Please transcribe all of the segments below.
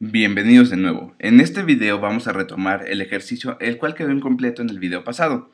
Bienvenidos de nuevo. En este video vamos a retomar el ejercicio el cual quedó incompleto en el video pasado.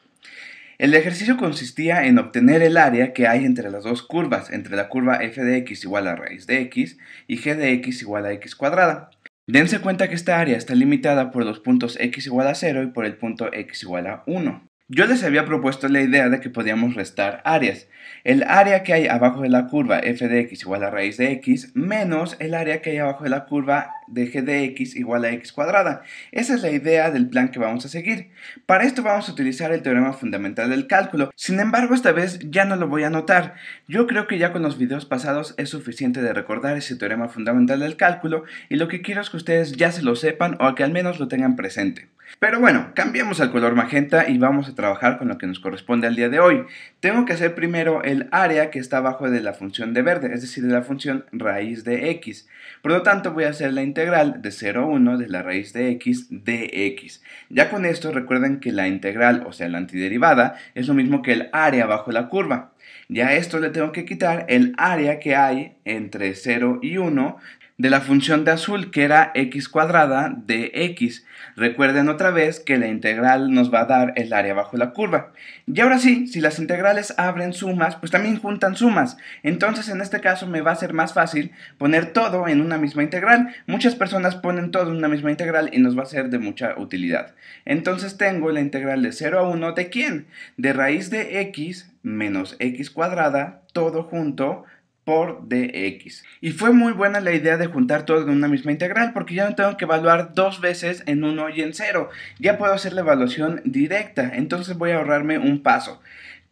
El ejercicio consistía en obtener el área que hay entre las dos curvas, entre la curva f de x igual a raíz de x y g de x igual a x cuadrada. Dense cuenta que esta área está limitada por los puntos x igual a 0 y por el punto x igual a 1. Yo les había propuesto la idea de que podíamos restar áreas. El área que hay abajo de la curva f de x igual a raíz de x menos el área que hay abajo de la curva de g de x igual a x cuadrada. Esa es la idea del plan que vamos a seguir. Para esto vamos a utilizar el teorema fundamental del cálculo. Sin embargo, esta vez ya no lo voy a anotar. Yo creo que ya con los videos pasados es suficiente de recordar ese teorema fundamental del cálculo y lo que quiero es que ustedes ya se lo sepan o que al menos lo tengan presente. Pero bueno, cambiamos al color magenta y vamos a trabajar con lo que nos corresponde al día de hoy. Tengo que hacer primero el área que está abajo de la función de verde, es decir, de la función raíz de x. Por lo tanto, voy a hacer la integral de 0 a 1 de la raíz de x dx. Ya con esto recuerden que la integral, o sea la antiderivada, es lo mismo que el área bajo la curva. Ya a esto le tengo que quitar el área que hay entre 0 y 1 de la función de azul que era x cuadrada de x. Recuerden otra vez que la integral nos va a dar el área bajo la curva. Y ahora sí, si las integrales abren sumas, pues también juntan sumas. Entonces en este caso me va a ser más fácil poner todo en una misma integral. Muchas personas ponen todo en una misma integral y nos va a ser de mucha utilidad. Entonces tengo la integral de 0 a 1 de quién? De raíz de x menos x cuadrada, todo junto por x Y fue muy buena la idea de juntar todo en una misma integral porque ya no tengo que evaluar dos veces en 1 y en 0. Ya puedo hacer la evaluación directa, entonces voy a ahorrarme un paso.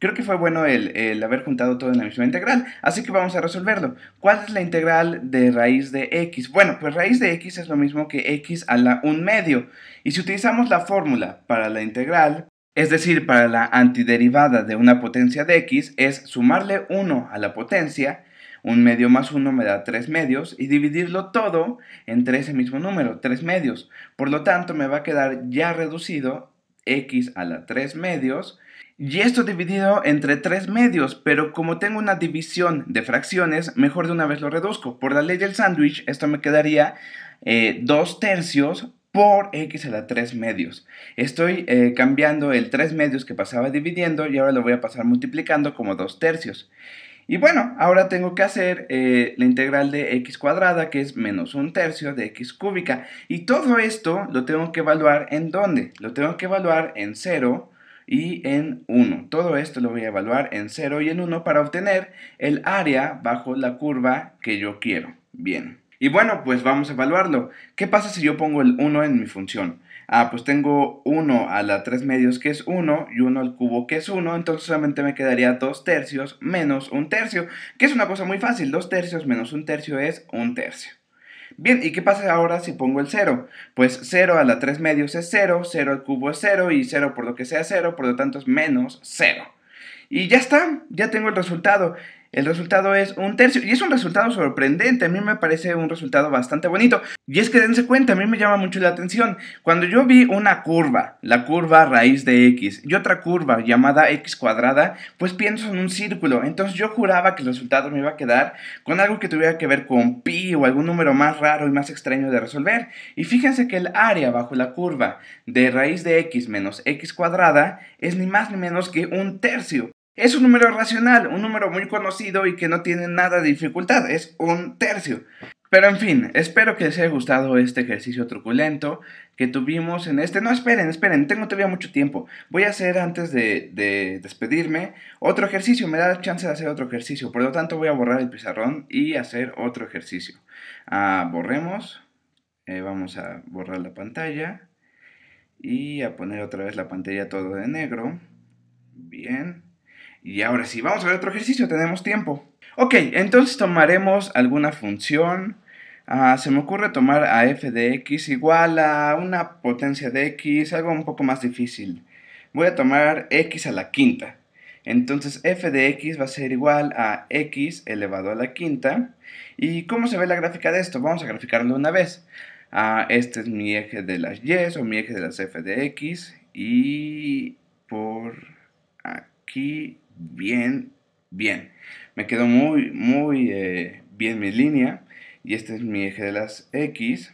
Creo que fue bueno el, haber juntado todo en la misma integral, así que vamos a resolverlo. ¿Cuál es la integral de raíz de x? Bueno, pues raíz de x es lo mismo que x a la 1 medio. Y si utilizamos la fórmula para la integral es decir, para la antiderivada de una potencia de x es sumarle 1 a la potencia, un medio más 1 me da 3 medios, y dividirlo todo entre ese mismo número, 3 medios. Por lo tanto, me va a quedar ya reducido x a la 3 medios, y esto dividido entre 3 medios, pero como tengo una división de fracciones, mejor de una vez lo reduzco. Por la ley del sándwich, esto me quedaría 2 eh, tercios por x a la 3 medios. Estoy eh, cambiando el 3 medios que pasaba dividiendo y ahora lo voy a pasar multiplicando como 2 tercios. Y bueno, ahora tengo que hacer eh, la integral de x cuadrada, que es menos un tercio de x cúbica. Y todo esto lo tengo que evaluar en dónde? Lo tengo que evaluar en 0 y en 1. Todo esto lo voy a evaluar en 0 y en 1 para obtener el área bajo la curva que yo quiero. Bien. Y bueno, pues vamos a evaluarlo. ¿Qué pasa si yo pongo el 1 en mi función? Ah, pues tengo 1 a la 3 medios que es 1 y 1 al cubo que es 1, entonces solamente me quedaría 2 tercios menos 1 tercio, que es una cosa muy fácil, 2 tercios menos 1 tercio es 1 tercio. Bien, ¿y qué pasa ahora si pongo el 0? Pues 0 a la 3 medios es 0, 0 al cubo es 0 y 0 por lo que sea 0, por lo tanto es menos 0. Y ya está, ya tengo el resultado. El resultado es un tercio. Y es un resultado sorprendente. A mí me parece un resultado bastante bonito. Y es que dense cuenta, a mí me llama mucho la atención. Cuando yo vi una curva, la curva raíz de x, y otra curva llamada x cuadrada, pues pienso en un círculo. Entonces yo juraba que el resultado me iba a quedar con algo que tuviera que ver con pi o algún número más raro y más extraño de resolver. Y fíjense que el área bajo la curva de raíz de x menos x cuadrada es ni más ni menos que un tercio. Es un número racional, un número muy conocido y que no tiene nada de dificultad, es un tercio. Pero en fin, espero que les haya gustado este ejercicio truculento que tuvimos en este... No, esperen, esperen, tengo todavía mucho tiempo. Voy a hacer antes de, despedirme otro ejercicio, me da la chance de hacer otro ejercicio. Por lo tanto voy a borrar el pizarrón y hacer otro ejercicio. Ah, borremos, eh, vamos a borrar la pantalla y a poner otra vez la pantalla todo de negro. Bien. Y ahora sí, vamos a ver otro ejercicio, tenemos tiempo. Ok, entonces tomaremos alguna función. Ah, se me ocurre tomar a f de x igual a una potencia de x, algo un poco más difícil. Voy a tomar x a la quinta. Entonces f de x va a ser igual a x elevado a la quinta. ¿Y cómo se ve la gráfica de esto? Vamos a graficarlo una vez. Ah, este es mi eje de las y o mi eje de las f de x. Y por aquí bien, bien. Me quedó muy, muy eh, bien mi línea. Y este es mi eje de las X.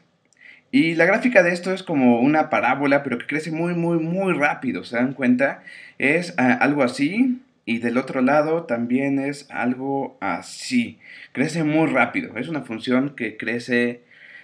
Y la gráfica de esto es como una parábola, pero que crece muy, muy, muy rápido, ¿se dan cuenta? Es ah, algo así y del otro lado también es algo así. Crece muy rápido, es una función que crece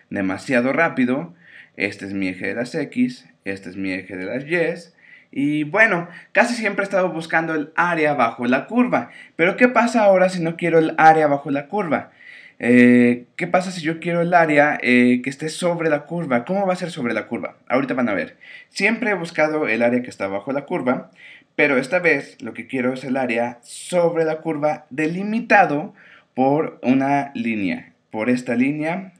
demasiado rápido. Este es mi eje de las X, este es mi eje de las Y y bueno, casi siempre he estado buscando el área bajo la curva. Pero ¿qué pasa ahora si no quiero el área bajo la curva? Eh, ¿Qué pasa si yo quiero el área eh, que esté sobre la curva? ¿Cómo va a ser sobre la curva? Ahorita van a ver. Siempre he buscado el área que está bajo la curva, pero esta vez lo que quiero es el área sobre la curva delimitado por una línea. Por esta línea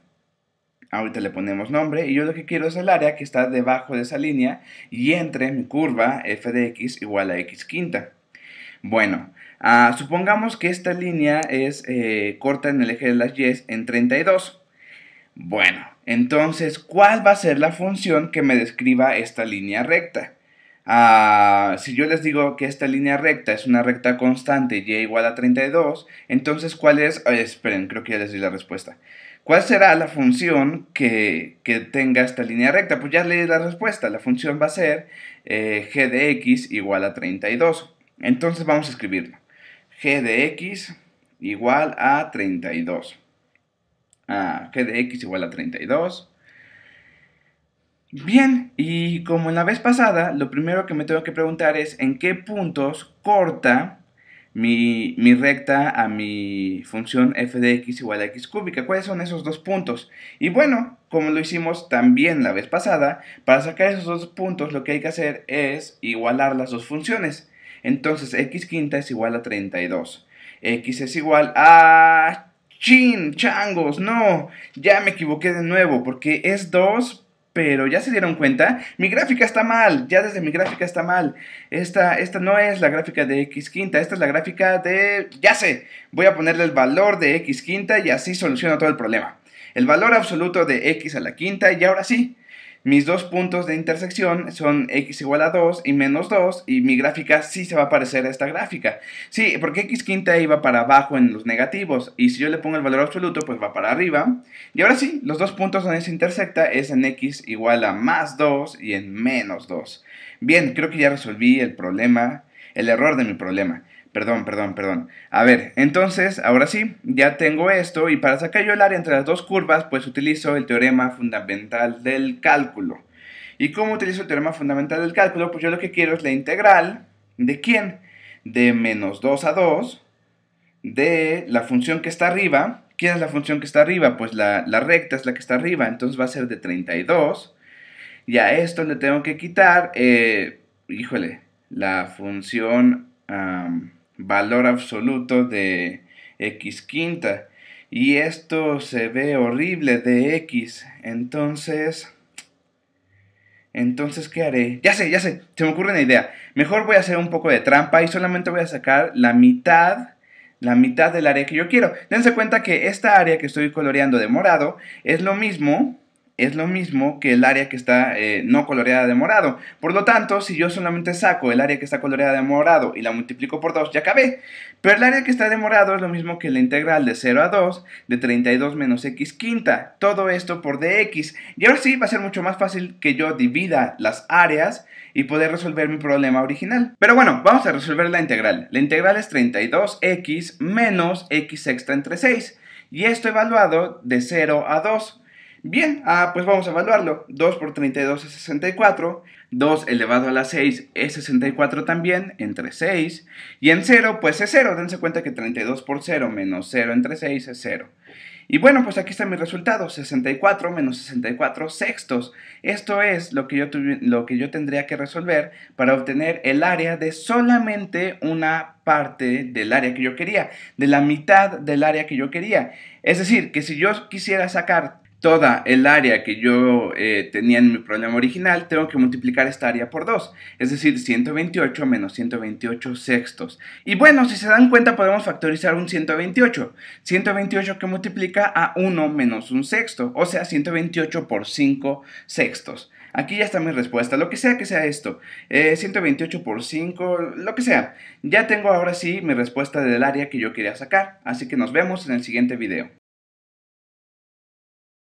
ahorita le ponemos nombre, y yo lo que quiero es el área que está debajo de esa línea y entre mi curva f de x igual a x quinta. Bueno, ah, supongamos que esta línea es eh, corta en el eje de las y en 32. Bueno, entonces, ¿cuál va a ser la función que me describa esta línea recta? Ah, si yo les digo que esta línea recta es una recta constante y igual a 32, entonces ¿cuál es? Ah, esperen, creo que ya les di la respuesta. ¿Cuál será la función que, que, tenga esta línea recta? Pues ya leí la respuesta. La función va a ser eh, g de x igual a 32. Entonces vamos a escribir, g de x igual a 32. Ah, g de x igual a 32. Bien, y como en la vez pasada, lo primero que me tengo que preguntar es en qué puntos corta mi, mi, recta a mi función f de x igual a x cúbica. ¿Cuáles son esos dos puntos? Y bueno, como lo hicimos también la vez pasada, para sacar esos dos puntos lo que hay que hacer es igualar las dos funciones. Entonces x quinta es igual a 32. x es igual a... ¡Chin! ¡Changos! ¡No! Ya me equivoqué de nuevo porque es 2 pero ya se dieron cuenta, mi gráfica está mal, ya desde mi gráfica está mal. Esta, esta no es la gráfica de X quinta, esta es la gráfica de... Ya sé, voy a ponerle el valor de X quinta y así soluciono todo el problema. El valor absoluto de X a la quinta y ahora sí, mis dos puntos de intersección son x igual a 2 y menos 2 y mi gráfica sí se va a parecer a esta gráfica. Sí, porque x quinta iba para abajo en los negativos y si yo le pongo el valor absoluto pues va para arriba. Y ahora sí, los dos puntos donde se intersecta es en x igual a más 2 y en menos 2. Bien, creo que ya resolví el problema, el error de mi problema. Perdón, perdón, perdón. A ver, entonces, ahora sí, ya tengo esto y para sacar yo el área entre las dos curvas, pues utilizo el teorema fundamental del cálculo. ¿Y cómo utilizo el teorema fundamental del cálculo? Pues yo lo que quiero es la integral de quién? De menos 2 a 2 de la función que está arriba. ¿Quién es la función que está arriba? Pues la, recta es la que está arriba, entonces va a ser de 32. Y a esto le tengo que quitar, eh, híjole, la función valor absoluto de x quinta. Y esto se ve horrible de x. Entonces... Entonces, ¿qué haré? Ya sé, ya sé, se me ocurre una idea. Mejor voy a hacer un poco de trampa y solamente voy a sacar la mitad, la mitad del área que yo quiero. Dense cuenta que esta área que estoy coloreando de morado es lo mismo es lo mismo que el área que está eh, no coloreada de morado. Por lo tanto, si yo solamente saco el área que está coloreada de morado y la multiplico por 2, ya acabé. Pero el área que está de morado es lo mismo que la integral de 0 a 2 de 32 menos x quinta. Todo esto por dx. Y ahora sí va a ser mucho más fácil que yo divida las áreas y poder resolver mi problema original. Pero bueno, vamos a resolver la integral. La integral es 32x menos x extra entre 6. Y esto evaluado de 0 a 2. Bien, ah, pues vamos a evaluarlo. 2 por 32 es 64, 2 elevado a la 6 es 64 también, entre 6, y en 0 pues es 0, dense cuenta que 32 por 0 menos 0 entre 6 es 0. Y bueno, pues aquí está mi resultado, 64 menos 64 sextos. Esto es lo que yo, tuve, lo que yo tendría que resolver para obtener el área de solamente una parte del área que yo quería, de la mitad del área que yo quería. Es decir, que si yo quisiera sacar toda el área que yo eh, tenía en mi problema original, tengo que multiplicar esta área por 2, es decir, 128 menos 128 sextos. Y bueno, si se dan cuenta podemos factorizar un 128, 128 que multiplica a 1 menos un sexto, o sea, 128 por 5 sextos. Aquí ya está mi respuesta, lo que sea que sea esto, 128 eh, por 5, lo que sea. Ya tengo ahora sí mi respuesta del área que yo quería sacar, así que nos vemos en el siguiente video.